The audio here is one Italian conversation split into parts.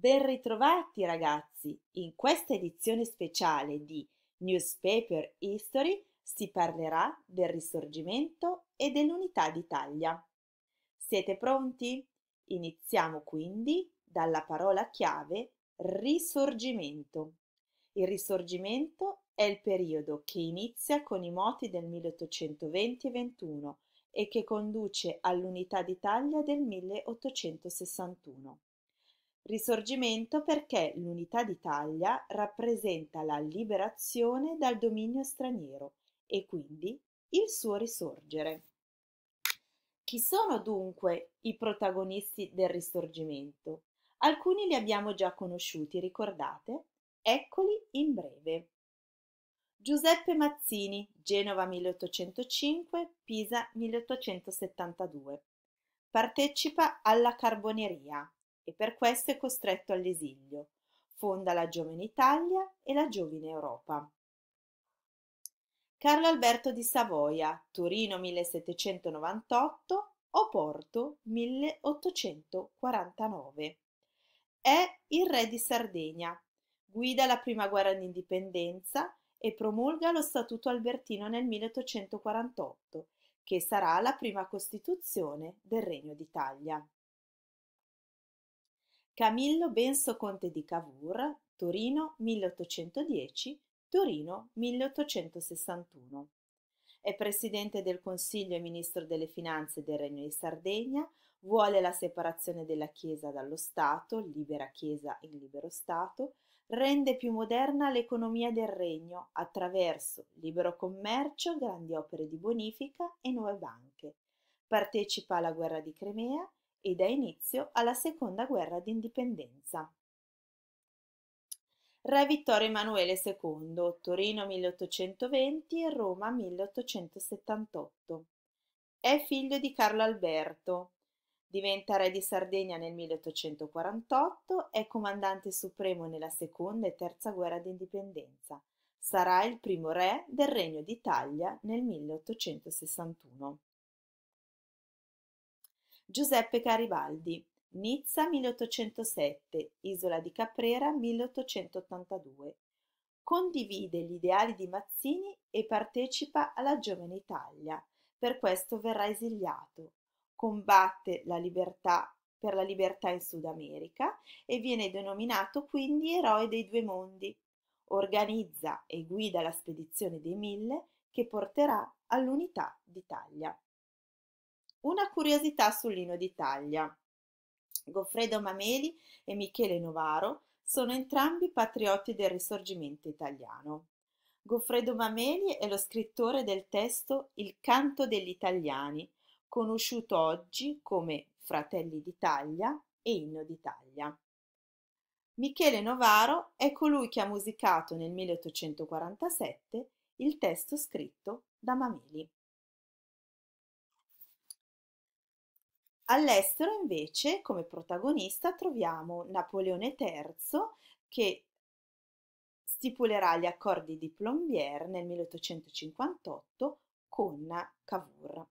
Ben ritrovati ragazzi! In questa edizione speciale di Newspaper History si parlerà del risorgimento e dell'unità d'Italia. Siete pronti? Iniziamo quindi dalla parola chiave risorgimento. Il risorgimento è il periodo che inizia con i moti del 1820 e 21 e che conduce all'unità d'Italia del 1861. Risorgimento perché l'unità d'Italia rappresenta la liberazione dal dominio straniero e quindi il suo risorgere. Chi sono dunque i protagonisti del risorgimento? Alcuni li abbiamo già conosciuti, ricordate? Eccoli in breve. Giuseppe Mazzini, Genova 1805, Pisa 1872. Partecipa alla Carboneria e per questo è costretto all'esilio. Fonda la Giovane Italia e la Giovine Europa. Carlo Alberto di Savoia, Torino 1798, Oporto 1849. È il re di Sardegna, guida la prima guerra d'indipendenza e promulga lo Statuto Albertino nel 1848, che sarà la prima costituzione del Regno d'Italia. Camillo Benso Conte di Cavour, Torino 1810, Torino 1861. È presidente del Consiglio e ministro delle Finanze del Regno di Sardegna, vuole la separazione della Chiesa dallo Stato, libera Chiesa e libero Stato, rende più moderna l'economia del Regno attraverso libero commercio, grandi opere di bonifica e nuove banche. Partecipa alla guerra di Crimea e dà inizio alla seconda guerra d'indipendenza. Re Vittorio Emanuele II, Torino 1820, Roma 1878. È figlio di Carlo Alberto, diventa re di Sardegna nel 1848, è comandante supremo nella seconda e terza guerra d'indipendenza. Sarà il primo re del Regno d'Italia nel 1861. Giuseppe Garibaldi, Nizza 1807, Isola di Caprera 1882. Condivide gli ideali di Mazzini e partecipa alla Giovane Italia. Per questo verrà esiliato. Combatte la libertà per la libertà in Sud America e viene denominato quindi eroe dei due mondi. Organizza e guida la spedizione dei Mille che porterà all'unità d'Italia. Una curiosità sull'Ino d'Italia. Goffredo Mameli e Michele Novaro sono entrambi patrioti del risorgimento italiano. Goffredo Mameli è lo scrittore del testo Il canto degli italiani, conosciuto oggi come Fratelli d'Italia e Inno d'Italia. Michele Novaro è colui che ha musicato nel 1847 il testo scritto da Mameli. All'estero invece come protagonista troviamo Napoleone III che stipulerà gli accordi di Plombières nel 1858 con Cavour.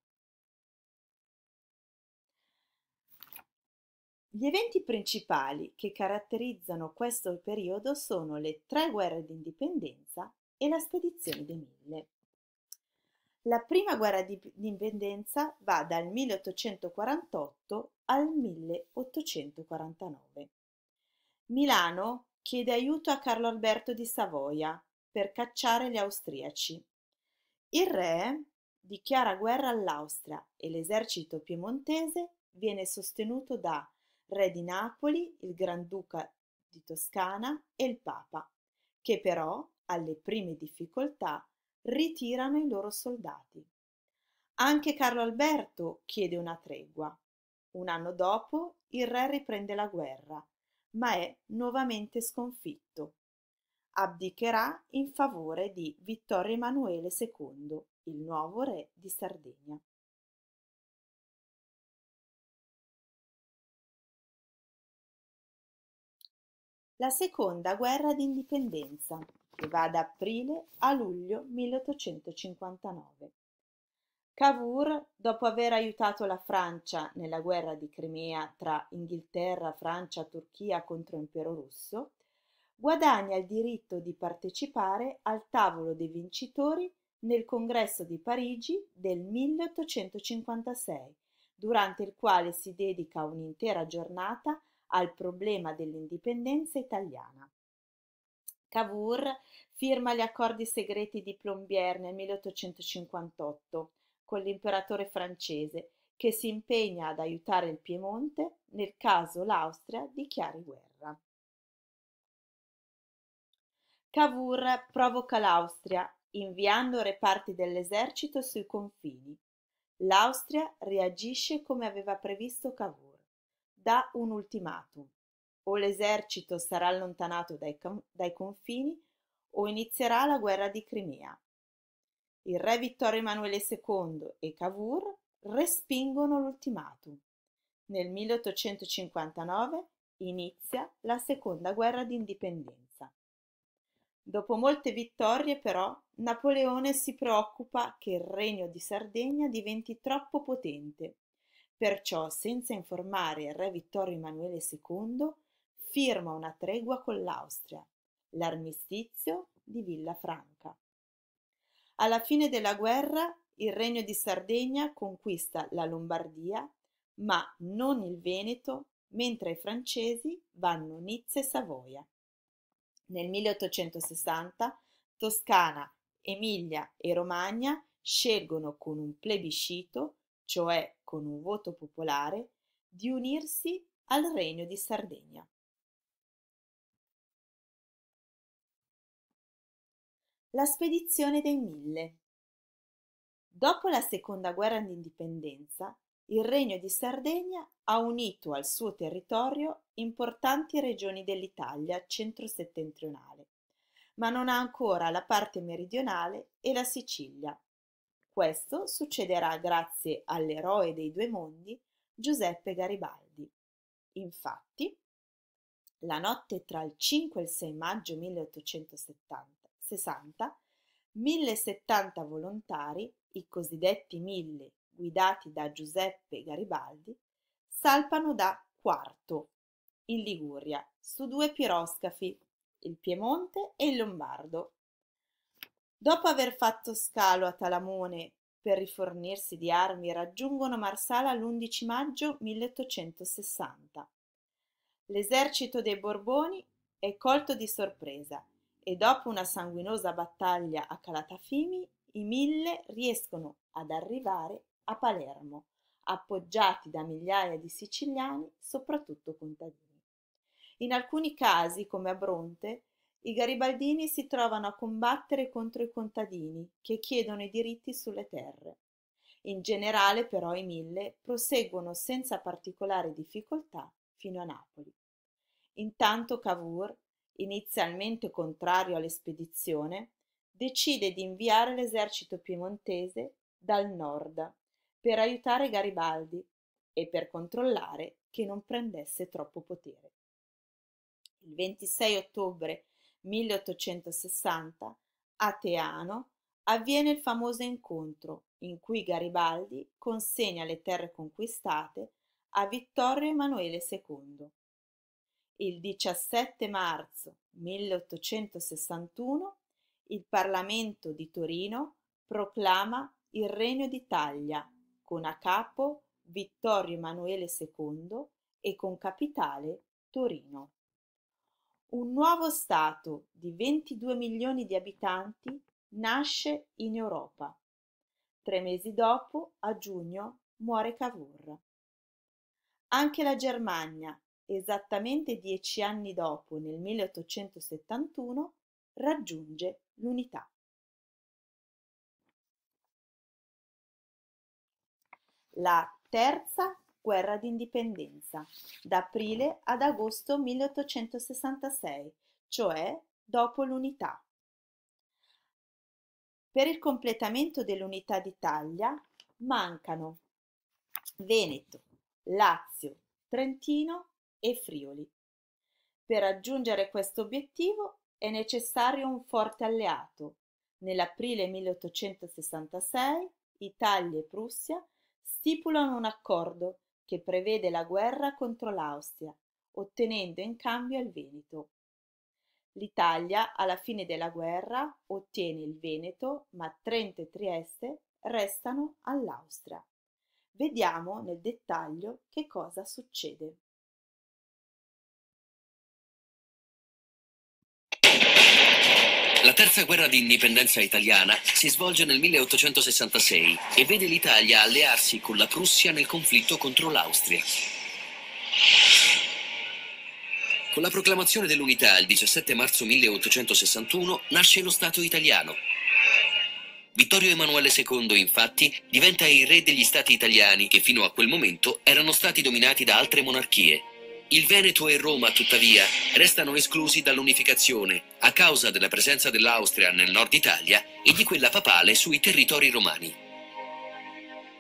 Gli eventi principali che caratterizzano questo periodo sono le tre guerre d'indipendenza e la spedizione dei Mille. La prima guerra di indipendenza va dal 1848 al 1849. Milano chiede aiuto a Carlo Alberto di Savoia per cacciare gli austriaci. Il re dichiara guerra all'Austria e l'esercito piemontese viene sostenuto da re di Napoli, il Granduca di Toscana e il Papa, che però, alle prime difficoltà, ritirano i loro soldati. Anche Carlo Alberto chiede una tregua. Un anno dopo il re riprende la guerra, ma è nuovamente sconfitto. Abdicherà in favore di Vittorio Emanuele II, il nuovo re di Sardegna. La seconda guerra d'indipendenza che va da aprile a luglio 1859. Cavour, dopo aver aiutato la Francia nella guerra di Crimea tra Inghilterra, Francia, Turchia contro l'impero russo, guadagna il diritto di partecipare al tavolo dei vincitori nel congresso di Parigi del 1856, durante il quale si dedica un'intera giornata al problema dell'indipendenza italiana. Cavour firma gli accordi segreti di Plombier nel 1858 con l'imperatore francese che si impegna ad aiutare il Piemonte nel caso l'Austria dichiari guerra. Cavour provoca l'Austria inviando reparti dell'esercito sui confini. L'Austria reagisce come aveva previsto Cavour, dà un ultimatum o l'esercito sarà allontanato dai, dai confini o inizierà la guerra di Crimea. Il re Vittorio Emanuele II e Cavour respingono l'ultimatum. Nel 1859 inizia la seconda guerra d'indipendenza. Dopo molte vittorie, però, Napoleone si preoccupa che il regno di Sardegna diventi troppo potente. Perciò, senza informare il re Vittorio Emanuele II, firma una tregua con l'Austria, l'armistizio di Villafranca. Alla fine della guerra il Regno di Sardegna conquista la Lombardia, ma non il Veneto, mentre i francesi vanno Nizza e Savoia. Nel 1860 Toscana, Emilia e Romagna scelgono con un plebiscito, cioè con un voto popolare, di unirsi al Regno di Sardegna. La spedizione dei Mille. Dopo la seconda guerra d'indipendenza, il Regno di Sardegna ha unito al suo territorio importanti regioni dell'Italia centro-settentrionale, ma non ha ancora la parte meridionale e la Sicilia. Questo succederà grazie all'eroe dei due mondi, Giuseppe Garibaldi. Infatti, la notte tra il 5 e il 6 maggio 1870, 60, 1070 volontari, i cosiddetti 1000, guidati da Giuseppe Garibaldi, salpano da Quarto, in Liguria, su due piroscafi, il Piemonte e il Lombardo. Dopo aver fatto scalo a Talamone per rifornirsi di armi, raggiungono Marsala l'11 maggio 1860. L'esercito dei Borboni è colto di sorpresa e dopo una sanguinosa battaglia a Calatafimi, i mille riescono ad arrivare a Palermo, appoggiati da migliaia di siciliani, soprattutto contadini. In alcuni casi, come a Bronte, i garibaldini si trovano a combattere contro i contadini che chiedono i diritti sulle terre. In generale, però, i mille proseguono senza particolari difficoltà fino a Napoli. Intanto Cavour, inizialmente contrario all'espedizione, decide di inviare l'esercito piemontese dal nord per aiutare Garibaldi e per controllare che non prendesse troppo potere. Il 26 ottobre 1860 a Teano avviene il famoso incontro in cui Garibaldi consegna le terre conquistate a Vittorio Emanuele II il 17 marzo 1861 il Parlamento di Torino proclama il Regno d'Italia con a capo Vittorio Emanuele II e con capitale Torino. Un nuovo Stato di 22 milioni di abitanti nasce in Europa. Tre mesi dopo, a giugno, muore Cavour. Anche la Germania esattamente dieci anni dopo, nel 1871, raggiunge l'unità. La terza guerra d'indipendenza, da aprile ad agosto 1866, cioè dopo l'unità. Per il completamento dell'unità d'Italia mancano Veneto, Lazio, Trentino e Friuli. Per raggiungere questo obiettivo è necessario un forte alleato. Nell'aprile 1866 Italia e Prussia stipulano un accordo che prevede la guerra contro l'Austria, ottenendo in cambio il Veneto. L'Italia, alla fine della guerra, ottiene il Veneto, ma Trento e Trieste restano all'Austria. Vediamo nel dettaglio che cosa succede. La terza guerra di indipendenza italiana si svolge nel 1866 e vede l'Italia allearsi con la Prussia nel conflitto contro l'Austria. Con la proclamazione dell'unità il 17 marzo 1861 nasce lo Stato italiano. Vittorio Emanuele II, infatti, diventa il re degli stati italiani che fino a quel momento erano stati dominati da altre monarchie. Il Veneto e Roma, tuttavia, restano esclusi dall'unificazione a causa della presenza dell'Austria nel nord Italia e di quella papale sui territori romani.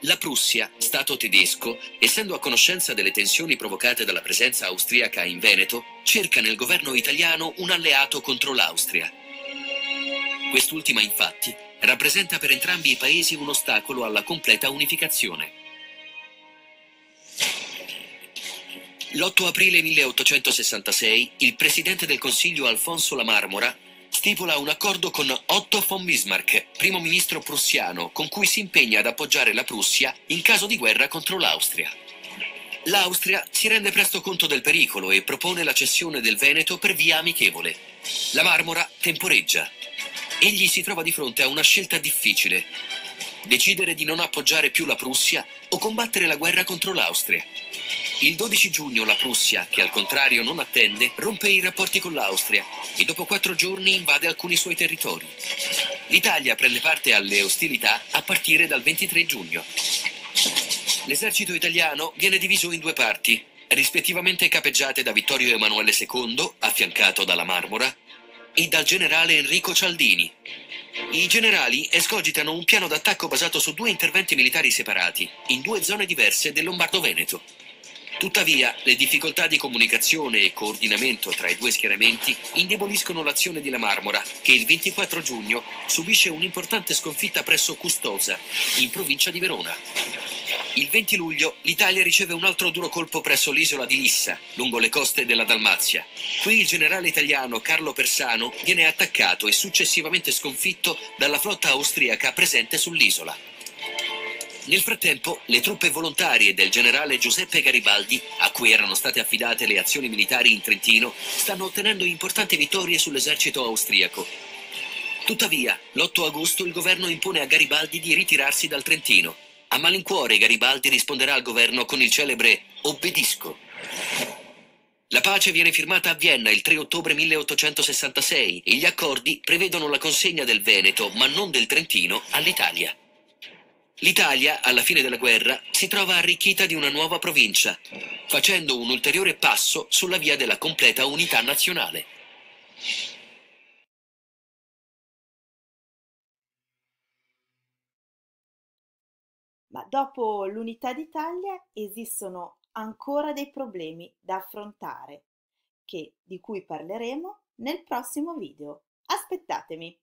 La Prussia, Stato tedesco, essendo a conoscenza delle tensioni provocate dalla presenza austriaca in Veneto, cerca nel governo italiano un alleato contro l'Austria. Quest'ultima, infatti, rappresenta per entrambi i paesi un ostacolo alla completa unificazione. L'8 aprile 1866 il presidente del Consiglio Alfonso La Marmora stipula un accordo con Otto von Bismarck, primo ministro prussiano, con cui si impegna ad appoggiare la Prussia in caso di guerra contro l'Austria. L'Austria si rende presto conto del pericolo e propone la cessione del Veneto per via amichevole. La Marmora temporeggia. Egli si trova di fronte a una scelta difficile. Decidere di non appoggiare più la Prussia o combattere la guerra contro l'Austria. Il 12 giugno la Prussia, che al contrario non attende, rompe i rapporti con l'Austria e dopo quattro giorni invade alcuni suoi territori. L'Italia prende parte alle ostilità a partire dal 23 giugno. L'esercito italiano viene diviso in due parti, rispettivamente capeggiate da Vittorio Emanuele II, affiancato dalla Marmora, e dal generale Enrico Cialdini. I generali escogitano un piano d'attacco basato su due interventi militari separati, in due zone diverse del Lombardo-Veneto. Tuttavia, le difficoltà di comunicazione e coordinamento tra i due schieramenti indeboliscono l'azione della Marmora, che il 24 giugno subisce un'importante sconfitta presso Custosa, in provincia di Verona. Il 20 luglio l'Italia riceve un altro duro colpo presso l'isola di Lissa, lungo le coste della Dalmazia. Qui il generale italiano Carlo Persano viene attaccato e successivamente sconfitto dalla flotta austriaca presente sull'isola. Nel frattempo, le truppe volontarie del generale Giuseppe Garibaldi, a cui erano state affidate le azioni militari in Trentino, stanno ottenendo importanti vittorie sull'esercito austriaco. Tuttavia, l'8 agosto il governo impone a Garibaldi di ritirarsi dal Trentino. A malincuore Garibaldi risponderà al governo con il celebre obbedisco. La pace viene firmata a Vienna il 3 ottobre 1866 e gli accordi prevedono la consegna del Veneto, ma non del Trentino, all'Italia. L'Italia, alla fine della guerra, si trova arricchita di una nuova provincia, facendo un ulteriore passo sulla via della completa unità nazionale. Ma dopo l'unità d'Italia esistono ancora dei problemi da affrontare, che, di cui parleremo nel prossimo video. Aspettatemi!